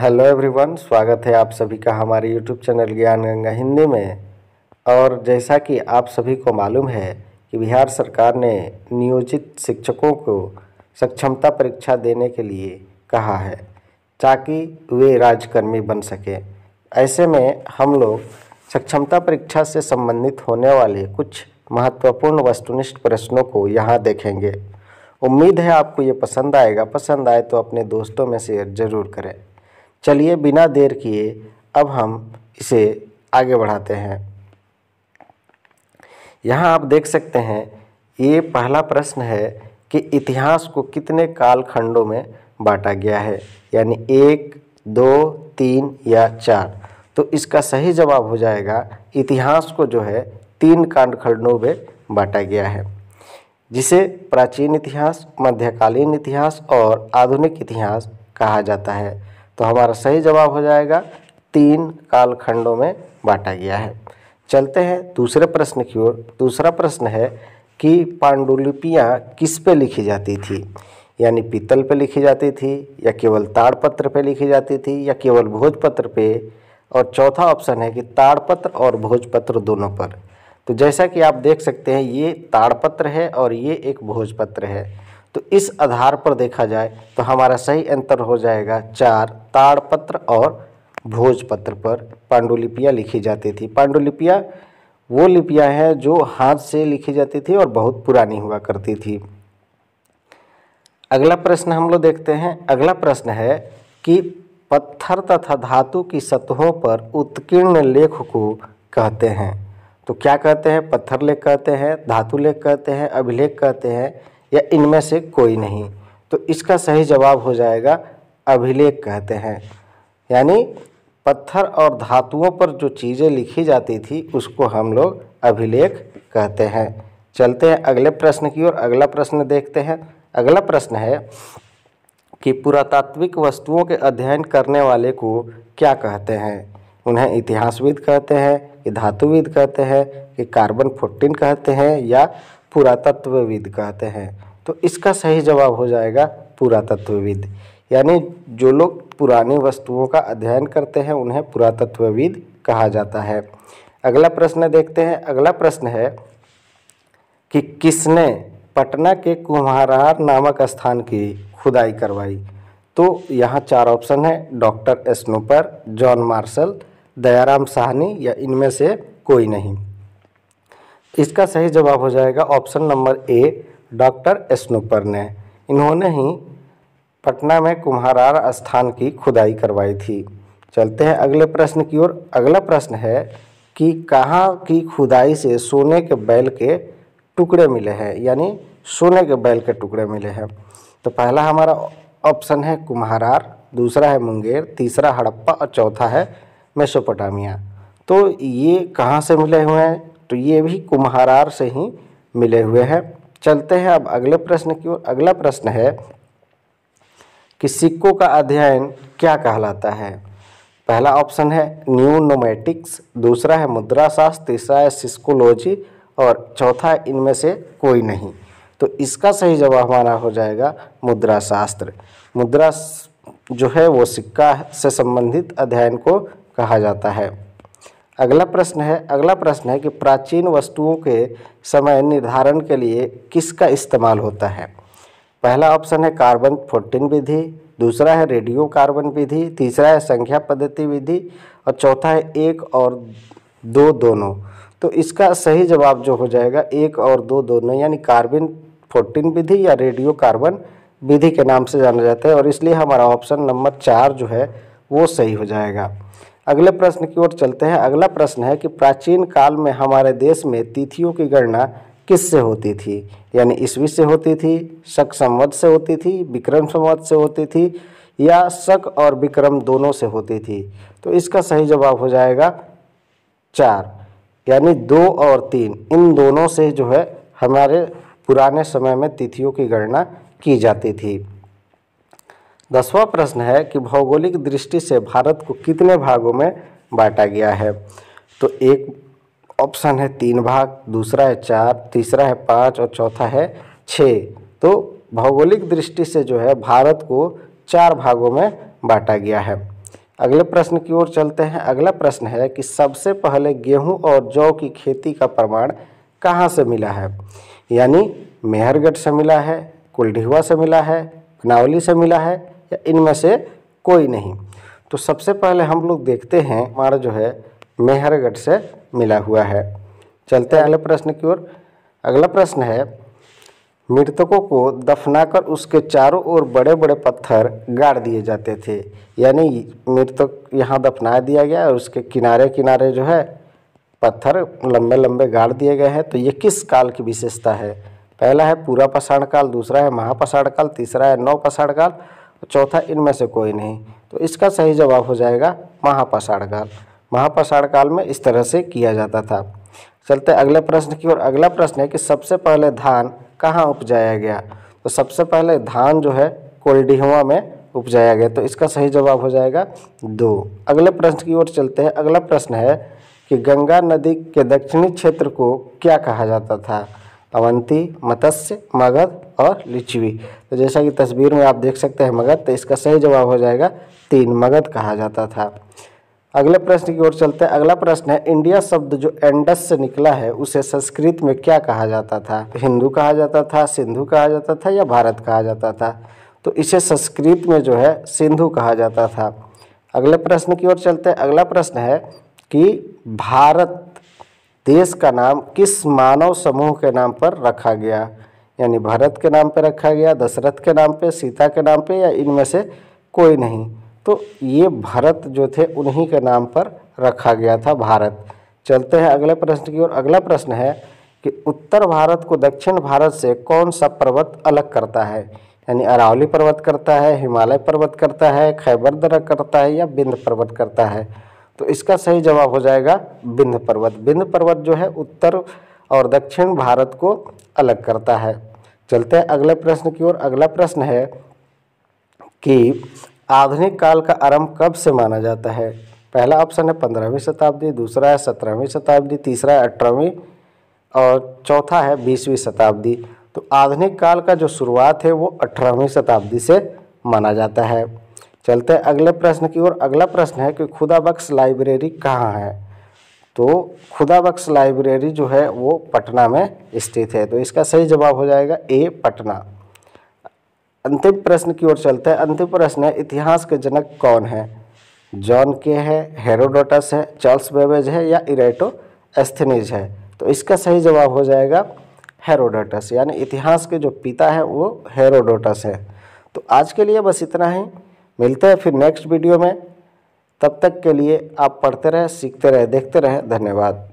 hello everyone स्वागत है आप सभी का हमारे यूट्यूब चैनल ज्ञान गंगा हिंदी में और जैसा कि आप सभी को मालूम है कि बिहार सरकार ने नियोजित शिक्षकों को सक्षमता परीक्षा देने के लिए कहा है ताकि वे राजकर्मी बन सकें ऐसे में हम लोग सक्षमता परीक्षा से संबंधित होने वाले कुछ महत्वपूर्ण वस्तुनिष्ठ प्रश्नों को यहाँ देखेंगे उम्मीद है आपको ये पसंद आएगा पसंद आए तो अपने दोस्तों में शेयर ज़रूर करें चलिए बिना देर किए अब हम इसे आगे बढ़ाते हैं यहाँ आप देख सकते हैं ये पहला प्रश्न है कि इतिहास को कितने कालखंडों में बांटा गया है यानी एक दो तीन या चार तो इसका सही जवाब हो जाएगा इतिहास को जो है तीन कालखंडों में बांटा गया है जिसे प्राचीन इतिहास मध्यकालीन इतिहास और आधुनिक इतिहास कहा जाता है तो हमारा सही जवाब हो जाएगा तीन कालखंडों में बांटा गया है चलते हैं दूसरे प्रश्न की ओर दूसरा प्रश्न है कि पांडुलिपियाँ किस पे लिखी जाती थी यानी पीतल पे लिखी जाती थी या केवल ताड़पत्र पे लिखी जाती थी या केवल भोजपत्र पे और चौथा ऑप्शन है कि ताड़पत्र और भोजपत्र दोनों पर तो जैसा कि आप देख सकते हैं ये ताड़पत्र है और ये एक भोजपत्र है तो इस आधार पर देखा जाए तो हमारा सही अंतर हो जाएगा चार ताड़पत्र और भोजपत्र पर पांडुलिपियाँ लिखी जाती थी पांडुलिपियाँ वो लिपियाँ हैं जो हाथ से लिखी जाती थी और बहुत पुरानी हुआ करती थी अगला प्रश्न हम लोग देखते हैं अगला प्रश्न है कि पत्थर तथा धातु की सतहों पर उत्कीर्ण लेख को कहते हैं तो क्या कहते हैं पत्थर लेख कहते हैं धातु लेख कहते हैं अभिलेख कहते हैं या इनमें से कोई नहीं तो इसका सही जवाब हो जाएगा अभिलेख कहते हैं यानी पत्थर और धातुओं पर जो चीज़ें लिखी जाती थी उसको हम लोग अभिलेख कहते हैं चलते हैं अगले प्रश्न की ओर अगला प्रश्न देखते हैं अगला प्रश्न है कि पुरातात्विक वस्तुओं के अध्ययन करने वाले को क्या कहते हैं उन्हें इतिहासविद कहते हैं कि धातुविद कहते हैं कि कार्बन फोर्टीन कहते हैं या पुरातत्वविद कहते हैं तो इसका सही जवाब हो जाएगा पुरातत्वविद यानी जो लोग पुरानी वस्तुओं का अध्ययन करते हैं उन्हें पुरातत्वविद कहा जाता है अगला प्रश्न देखते हैं अगला प्रश्न है कि किसने पटना के कुम्हार नामक स्थान की खुदाई करवाई तो यहाँ चार ऑप्शन है doctor Spooner John Marshall Dayaram Sahni या इनमें से कोई नहीं इसका सही जवाब हो जाएगा option number A doctor Spooner ने इन्होंने ही पटना में कुम्हारार स्थान की खुदाई करवाई थी चलते हैं अगले प्रश्न की ओर अगला प्रश्न है कि कहाँ की खुदाई से सोने के बैल के टुकड़े मिले हैं यानी सोने के बैल के टुकड़े मिले हैं तो पहला हमारा ऑप्शन है कुम्हारार दूसरा है मुंगेर तीसरा हड़प्पा और चौथा है मेसोपोटामिया तो ये कहाँ से मिले हुए हैं तो ये भी कुम्हारार से ही मिले हुए हैं चलते हैं अब अगले प्रश्न की ओर अगला प्रश्न है कि सिक्कों का अध्ययन क्या कहलाता है पहला ऑप्शन है न्यू नोमेटिक्स दूसरा है मुद्राशास्त्र तीसरा है सिस्कोलॉजी और चौथा है इनमें से कोई नहीं तो इसका सही जवाब हमारा हो जाएगा मुद्रा शास्त्र मुद्रा जो है वो सिक्का से संबंधित अध्ययन को कहा जाता है अगला प्रश्न है अगला प्रश्न है कि प्राचीन वस्तुओं के समय निर्धारण के लिए किसका इस्तेमाल होता है पहला ऑप्शन है कार्बन फोर्टीन विधि दूसरा है रेडियो कार्बन विधि तीसरा है संख्या पद्धति विधि और चौथा है एक और दो दोनों तो इसका सही जवाब जो हो जाएगा एक और दो दोनों यानी कार्बन फोर्टीन विधि या रेडियो कार्बन विधि के नाम से जाना जाता है और इसलिए हमारा ऑप्शन नंबर चार जो है वो सही हो जाएगा अगले प्रश्न की ओर चलते हैं अगला प्रश्न है कि प्राचीन काल में हमारे देश में तिथियों की गणना किससे होती थी यानी ईस्वी से होती थी शक संवत से होती थी विक्रम संवत से होती थी या शक और विक्रम दोनों से होती थी तो इसका सही जवाब हो जाएगा चार यानी दो और तीन इन दोनों से जो है हमारे पुराने समय में तिथियों की गणना की जाती थी दसवां प्रश्न है कि भौगोलिक दृष्टि से भारत को कितने भागों में बांटा गया है तो एक ऑप्शन है तीन भाग दूसरा है चार तीसरा है पाँच और चौथा है छः तो भौगोलिक दृष्टि से जो है भारत को चार भागों में बांटा गया है अगले प्रश्न की ओर चलते हैं अगला प्रश्न है कि सबसे पहले गेहूं और जौ की खेती का प्रमाण कहाँ से मिला है यानी मेहरगढ़ से मिला है कुलडिहवा से मिला है कनावली से मिला है या इनमें से कोई नहीं तो सबसे पहले हम लोग देखते हैं हमारा जो है मेहरगढ़ से मिला हुआ है चलते हैं अगले प्रश्न की ओर अगला प्रश्न है मृतकों को दफनाकर उसके चारों ओर बड़े बड़े पत्थर गाड़ दिए जाते थे यानी मृतक यहाँ दफना दिया गया और उसके किनारे किनारे जो है पत्थर लंबे लंबे गाड़ दिए गए हैं तो ये किस काल की विशेषता है पहला है पूरा पाषाण काल दूसरा है महापाषाण काल तीसरा है नौ पाषाण काल चौथा इनमें से कोई नहीं तो इसका सही जवाब हो जाएगा महापाषाण काल महापाषाण काल में इस तरह से किया जाता था चलते अगले प्रश्न की ओर अगला प्रश्न है कि सबसे पहले धान कहाँ उपजाया गया तो सबसे पहले धान जो है कोल्डिहवा में उपजाया गया तो इसका सही जवाब हो जाएगा दो अगले प्रश्न की ओर चलते हैं अगला प्रश्न है कि गंगा नदी के दक्षिणी क्षेत्र को क्या कहा जाता था अवंती मत्स्य मगध और लिचवी तो जैसा कि तस्वीर में आप देख सकते हैं मगध तो इसका सही जवाब हो जाएगा तीन मगध कहा जाता था अगले प्रश्न की ओर चलते हैं अगला प्रश्न है इंडिया शब्द जो एंडस से निकला है उसे संस्कृत में क्या कहा जाता था हिंदू कहा जाता था सिंधु कहा जाता था या भारत कहा जाता था तो इसे संस्कृत में जो है सिंधु कहा जाता था अगले प्रश्न की ओर चलते हैं अगला प्रश्न है कि भारत देश का नाम किस मानव समूह के नाम पर रखा गया यानी भरत के नाम पर रखा गया दशरथ के नाम पे सीता के नाम पे या इनमें से कोई नहीं तो ये भरत जो थे उन्हीं के नाम पर रखा गया था भारत चलते हैं अगले प्रश्न की ओर अगला प्रश्न है कि उत्तर भारत को दक्षिण भारत से कौन सा पर्वत अलग करता है यानी अरावली पर्वत करता है हिमालय पर्वत करता है खैबर दरा करता है या बिंद पर्वत करता है तो इसका सही जवाब हो जाएगा विंध्य पर्वत विंध्य पर्वत जो है उत्तर और दक्षिण भारत को अलग करता है चलते हैं अगले प्रश्न की ओर अगला प्रश्न है कि आधुनिक काल का आरंभ कब से माना जाता है पहला ऑप्शन है पंद्रहवीं शताब्दी दूसरा है सत्रहवीं शताब्दी तीसरा है अठारहवीं और चौथा है बीसवीं शताब्दी तो आधुनिक काल का जो शुरुआत है वो अठारहवीं शताब्दी से माना जाता है चलते हैं अगले प्रश्न की ओर अगला प्रश्न है कि खुदा बख्श लाइब्रेरी कहाँ है तो खुदा बख्श लाइब्रेरी जो है वो पटना में स्थित है तो इसका सही जवाब हो जाएगा ए पटना अंतिम प्रश्न की ओर चलते हैं अंतिम प्रश्न है इतिहास के जनक कौन है जॉन के है हेरोडोटस है चार्ल्स बेबेज है या इरेटो एस्थनीज है तो इसका सही जवाब हो जाएगा हेरोडोटस यानी इतिहास के जो पिता है वो हेरोडोटस है तो आज के लिए बस इतना ही मिलते हैं फिर नेक्स्ट वीडियो में तब तक के लिए आप पढ़ते रहें सीखते रहें देखते रहें धन्यवाद